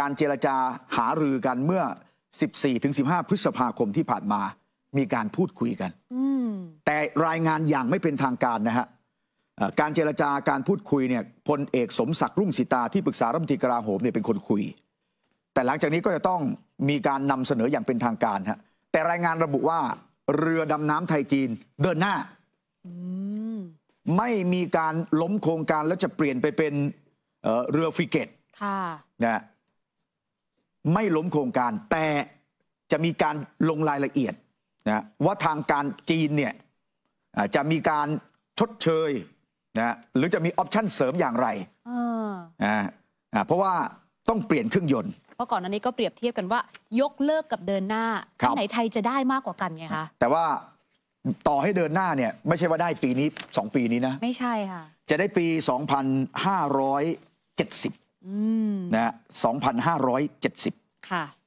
การเจรจาหารือกันเมื่อ 14-15 พฤษภาคมที่ผ่านมา มีการพูดคุยกัน แต่รายงานอย่างไม่เป็นทางการนะฮะการเจรจาการพูดคุยเนี่ย พลเอกสมศักดิ์รุ่งสิตาที่ปรึกษารัฐมนตรีกลาโหมเนี่ยเป็นคนคุย แต่หลังจากนี้ก็จะต้องมีการนำเสนออย่างเป็นทางการฮะแต่รายงานระบุว่าเรือดำน้ำไทยจีนเดินหน้าไม่มีการล้มโครงการแล้วจะเปลี่ยนไปเป็นเรือฟริเกตนะไม่ล้มโครงการ แต่จะมีการลงรายละเอียดนะว่าทางการจีนเนี่ยจะมีการชดเชยนะหรือจะมีออปชั่นเสริมอย่างไรนะเพราะว่าต้องเปลี่ยนเครื่องยนต์เพราะก่อนอันนี้ก็เปรียบเทียบกันว่ายกเลิกกับเดินหน้าที่ไหนไทยจะได้มากกว่ากันไงคะแต่ว่าต่อให้เดินหน้าเนี่ยไม่ใช่ว่าได้ปีนี้ 2 ปีนี้นะ ไม่ใช่ค่ะจะได้ปี 2570นะสองพันห้าร้อยเจ็ดสิบ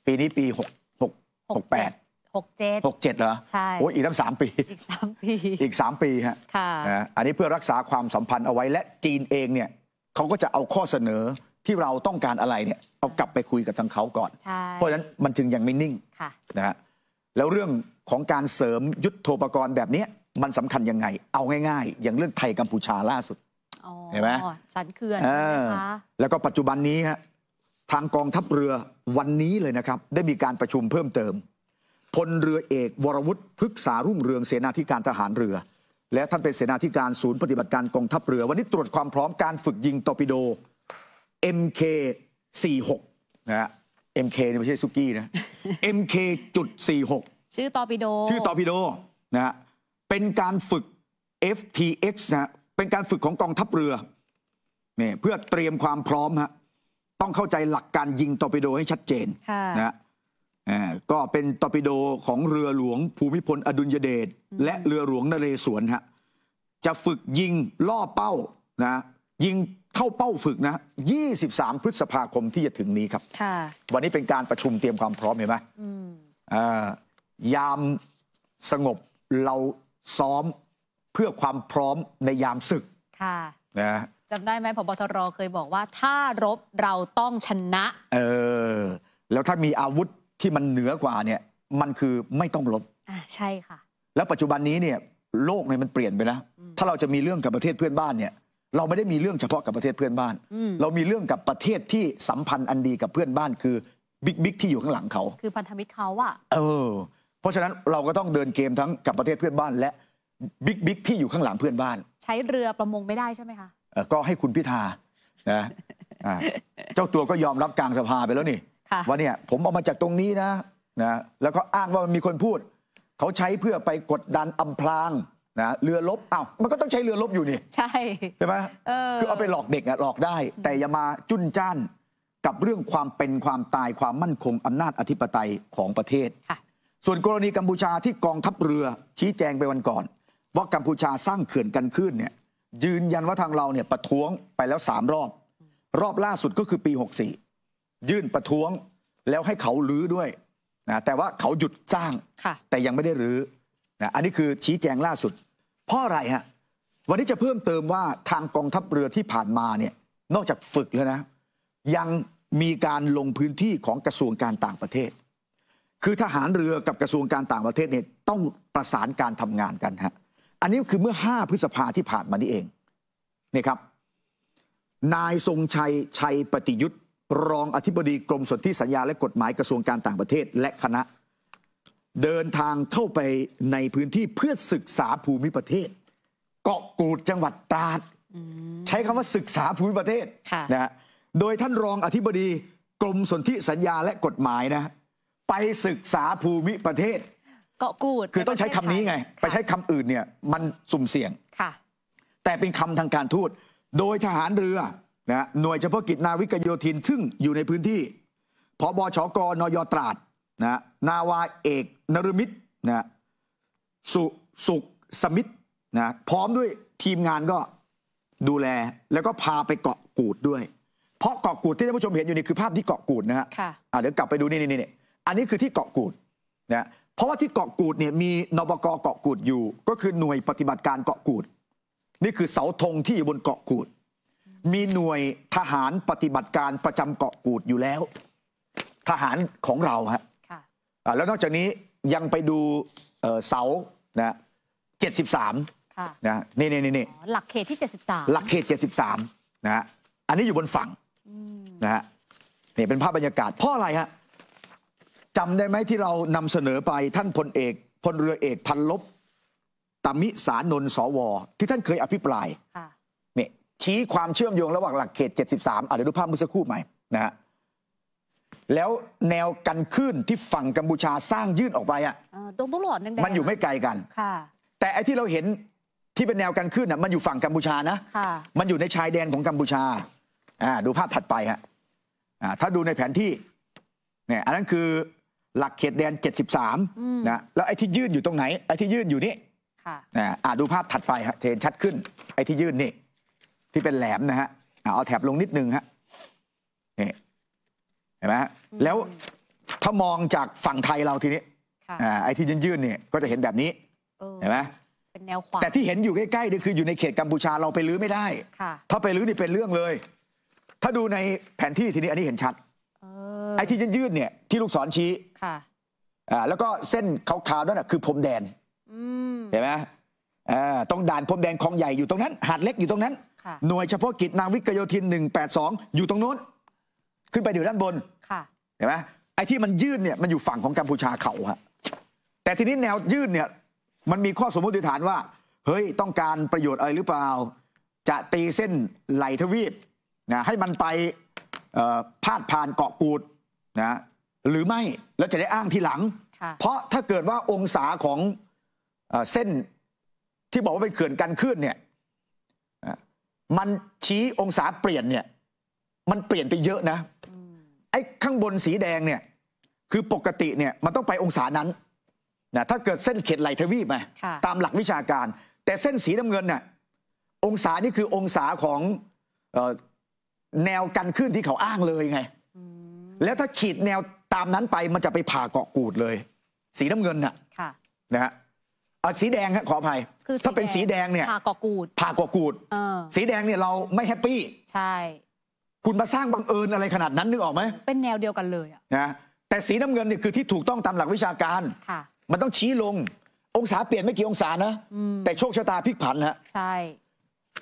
ปีนี้ปีหกหกหกแปดหกเจ็ดหกเจ็ดเหรอใช่โอ้ยอีกตั้งสามปีอีกสามปีอีกสามปีฮะค่ะอันนี้เพื่อรักษาความสัมพันธ์เอาไว้และจีนเองเนี่ยเขาก็จะเอาข้อเสนอที่เราต้องการอะไรเนี่ยเอากลับไปคุยกับทางเขาก่อน เพราะฉะนั้นมันจึงยังไม่นิ่งะนะฮะแล้วเรื่องของการเสริมยุทธโภปกรณ์แบบนี้มันสำคัญยังไง เอาง่ายๆ อย่างเรื่องไทยกัมพูชาล่าสุดเห็นไหมสันเขื่อนนะคะแล้วก็ปัจจุบันนี้ฮะทางกองทัพเรือวันนี้เลยนะครับ ได้มีการประชุมเพิ่มเติม พลเรือเอกวรวุฒิพฤกษารุ่งเรืองเสนาธิการทหารเรือ และท่านเป็นเสนาธิการศูนย์ ปฏิบัติการกองทัพเรือ วันนี้ตรวจความพร้อมการฝึกยิงตอร์ปิโด MK 46นะฮะ MK นี่ไม่ใช่ซุกี้นะ MK จุด46ชื่อตอร์ปิโดชื่อตอร์ปิโดนะฮะเป็นการฝึก FTX นะเป็นการฝึกของกองทัพเรือเนี่ยเพื่อเตรียมความพร้อมฮะต้องเข้าใจหลักการยิงตอร์ปิโดให้ชัดเจนนะก็เป็นตอร์ปิโดของเรือหลวง ภูมิพลอดุลยเดชและเรือหลวงนเรศวรฮะจะฝึกยิงล่อเป้านะยิงเข้าเป้าฝึกนะ23พฤษภาคมที่จะถึงนี้ครับวันนี้เป็นการประชุมเตรียมความพร้อมเห็นไหมยามสงบเราซ้อมเพื่อความพร้อมในยามศึกค่ะนะจำได้ไหมพบทรเคยบอกว่า ถ้ารบเราต้องชนะเออแล้วถ้ามีอาวุธที่มันเหนือกว่าเนี่ยมันคือไม่ต้องรบอ่าใช่ค่ะ แล้วปัจจุบันนี้เนี่ยโลกเนี่ยมันเปลี่ยนไปนะถ้าเราจะมีเรื่องกับประเทศเพื่อนบ้านเนี่ย เราไม่ได้มีเรื่องเฉพาะกับประเทศเพื่อนบ้าน เรามีเรื่องกับประเทศที่สัมพันธ์อันดีกับเพื่อนบ้านคือบิ๊กบิ๊กที่อยู่ข้างหลังเขา คือพันธมิตรเขาอะเออเพราะฉะนั้นเราก็ต้องเดินเกมทั้งกับประเทศเพื่อนบ้านและบิ๊กบิ๊กที่อยู่ข้างหลังเพื่อนบ้าน ใช้เรือประมงไม่ได้ใช่ไหมคะก็ให้คุณพิธานะเจ้าตัวก็ยอมรับกลางสภาไปแล้วนี่ว่าเนี่ยผมเอามาจากตรงนี้นะนะแล้วก็อ้างว่ามันมีคนพูด เขาใช้เพื่อไปกดดันอำพรางนะเรือลบอ้าวมันก็ต้องใช้เรือลบอยู่นี่ใช่ใช่ไหมคือเอาไปหลอกเด็กอะหลอกได้แต่อย่ามาจุนจ้านกับเรื่องความเป็นความตายความมั่นคงอำนาจอธิปไตยของประเทศ ส่วนกรณีกัมพูชาที่กองทัพเรือชี้แจงไปวันก่อนว่ากัมพูชาสร้างเขื่อนกันขึ้นเนี่ยยืนยันว่าทางเราเนี่ยประท้วงไปแล้วสามรอบรอบล่าสุดก็คือปี 64 ยื่นประท้วงแล้วให้เขารื้อด้วยนะแต่ว่าเขาหยุดจ้างแต่ยังไม่ได้รื้อนะอันนี้คือชี้แจงล่าสุดเพราะอะไรฮะวันนี้จะเพิ่มเติมว่าทางกองทัพเรือที่ผ่านมาเนี่ยนอกจากฝึกแล้วนะ ยังมีการลงพื้นที่ของกระทรวงการต่างประเทศ คือทหารเรือกับกระทรวงการต่างประเทศเนี่ยต้องประสานการทำงานกันฮะอันนี้คือเมื่อ 5พฤษภาที่ผ่านมานี่เองนี่ครับ นายทรงชัยชัยปฏิยุทธ์ รองอธิบดีกรมสนธิสัญญาและกฎหมายกระทรวงการต่างประเทศและคณะ เดินทางเข้าไปในพื้นที่เพื่อศึกษาภูมิประเทศ เกาะกูดจังหวัดตราดใช้คำว่าศึกษาภูมิประเทศะนะโดยท่านรองอธิบดีกรมสนธิสัญญาและกฎหมายนะไปศึกษาภูมิประเทศเกาะกูด คือต้องใช้คำนี้ไง ไปใช้คำอื่นเนี่ย มันสุ่มเสี่ยงค่ะแต่เป็นคำทางการทูต โดยทหารเรือนะหน่วยเฉพาะกิจนาวิกโยธินซึ่งอยู่ในพื้นที่พบชก นย ตราดนะนาวาเอกนรมิตรนะสุสุขสมิตรนะพร้อมด้วยทีมงานก็ดูแลแล้วก็พาไปเกาะกูดด้วย เพราะเกาะกูดที่ท่านผู้ชมเห็นอยู่นี่คือภาพที่เกาะกูดนะฮะค่ะ่ะเดี๋ยวกลับไปดูนี่นี่นี่อันนี้คือที่เกาะกูดนะเพราะว่าที่เกาะกูดเนี่ยมีนบกเกาะกูดอยู่ ก็คือหน่วยปฏิบัติการเกาะกูด นี่คือเสาธงที่อยู่บนเกาะกูด มีหน่วยทหารปฏิบัติการประจำเกาะกูดอยู่แล้ว ทหารของเราฮะแล้วนอกจากนี้ยังไปดูเสานะเจ็ดสิบสามคนะนี่นี่นี่หลักเขตที่เจ็ดสสิบามหลักเขตเจ็ดสิามนะฮะอันนี้อยู่บนฝั่งนะฮะนี่เป็นภาพบรรยากาศเพราะอะไรฮะจำได้ไหมที่เรานำเสนอไปท่านพลเอกพลเรือเอกพันลบ ตมิสานนสวที่ท่านเคยอภิปรายเนี่ยชี้ความเชื่อมโยงระหว่างหลักเขต 73อ่ะเดี๋ยวดูภาพมือสักครู่ใหม่นะฮะแล้วแนวกันขึ้นที่ฝั่งกัมพูชาสร้างยื่นออกไปอ่ะตรงตลอดแดงมันอยู่ไม่ไกลกันค่ะแต่ไอ้ที่เราเห็นที่เป็นแนวกันขึ้นน่ะมันอยู่ฝั่งกัมพูชานะค่ะมันอยู่ในชายแดนของกัมพูชาอ่าดูภาพถัดไปฮะอ่าถ้าดูในแผนที่เนี่ยอันนั้นคือหลักเขตแดน73นะแล้วไอ้ที่ยื่นอยู่ตรงไหนไอ้ที่ยื่นอยู่นี่นะอ่าดูภาพถัดไปฮะเห็นชัดขึ้น ไอ้ที่ยื่นนี่ ที่เป็นแหลมนะฮะเอาแถบลงนิดนึงฮะนี่เห็นไหมฮะแล้วถ้ามองจากฝั่งไทยเราทีนี้ไอ้ที่ยื่นยื่นเนี่ยก็จะเห็นแบบนี้เห็นไหมเป็นแนววาแต่ที่เห็นอยู่ใกล้ๆนี่คืออยู่ในเขตกัมพูชา เราไปลื้อไม่ได้ถ้าไปลื้อนี่เป็นเรื่องเลย ถ้าดูในแผนที่ทีนี้ อันนี้เห็นชัดไอ้ที่ยืดเนี่ยที่ลูกศรชี้ ค่ะอ่าแล้วก็เส้นขาวๆนั่นหะคือพรมแดนเห็นไหมอ่าตรงด่านพรมแดนคลองใหญ่อยู่ตรงนั้น หาดเล็กอยู่ตรงนั้น หน่วยเฉพาะกิจนาวิกโยธิน182 อยู่ตรงนู้น ขึ้นไปอยู่ด้านบนเห็นไหมไอ้ที่มันยืดเนี่ยมันอยู่ฝั่งของกัมพูชาเขาฮะ แต่ทีนี้ แนวยืดเนี่ยมันมีข้อสมมติฐานว่า เฮ้ย ต้องการประโยชน์อะไรหรือเปล่า จะตีเส้นไหลทวีปนะให้มันไปพาดผ่านเกาะกูดนะหรือไม่แล้วจะได้อ้างทีหลังเพราะถ้าเกิดว่าองศาของเส้นที่บอกว่าเป็นเขื่อนกันขึ้นเนี่ยมันชี้องศาเปลี่ยนเนี่ยมันเปลี่ยนไปเยอะนะไอ้ข้างบนสีแดงเนี่ย คือปกติเนี่ยมันต้องไปองศานั้นนะถ้าเกิดเส้นเขตไหลทวีปไมตามหลักวิชาการ แต่เส้นสีน้ำเงินเนี่ยองศานี่คือองศาของออแนวกันขึ้นที่เขาอ้างเลยไงแล้วถ้าขีดแนวตามนั้นไป มันจะไปผ่าเกาะกูดเลย สีน้ำเงินน่ะนะฮะสีแดงครับขออภัยถ้าเป็นสีแดงเนี่ยผ่าเกาะกูด ผ่าเกาะกูดสีแดงเนี่ยเราไม่แฮปปี้ใช่ คุณมาสร้างบังเอิญอะไรขนาดนั้นนึกออกไหมเป็นแนวเดียวกันเลยนะแต่สีน้ำเงินเนี่ยคือที่ถูกต้องตามหลักวิชาการมันต้องชี้ลงองศาเปลี่ยนไม่กี่องศานะแต่โชคชะตาพลิกผันฮะใช่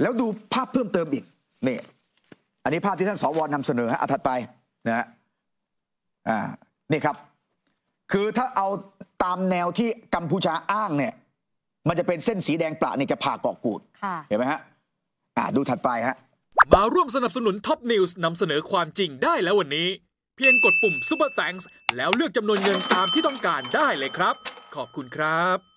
แล้วดูภาพเพิ่มเติมอีกนี่อันนี้ภาพที่ท่านสวนำเสนอฮะถัดไปนะฮะอ่านี่ครับ คือถ้าเอาตามแนวที่กัมพูชาอ้างเนี่ย มันจะเป็นเส้นสีแดงปละเนี่ย จะผ่าเกาะกูด เห็นไหมฮะอ่าดูถัดไปฮะ มาร่วมสนับสนุนท็อปนิวส์นำเสนอความจริงได้แล้ววันนี้ เพียงกดปุ่ม Super Thanks แล้วเลือกจำนวนเงินตามที่ต้องการได้เลยครับ ขอบคุณครับ